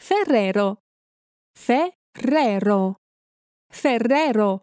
Ferrero. Ferrero. Ferrero.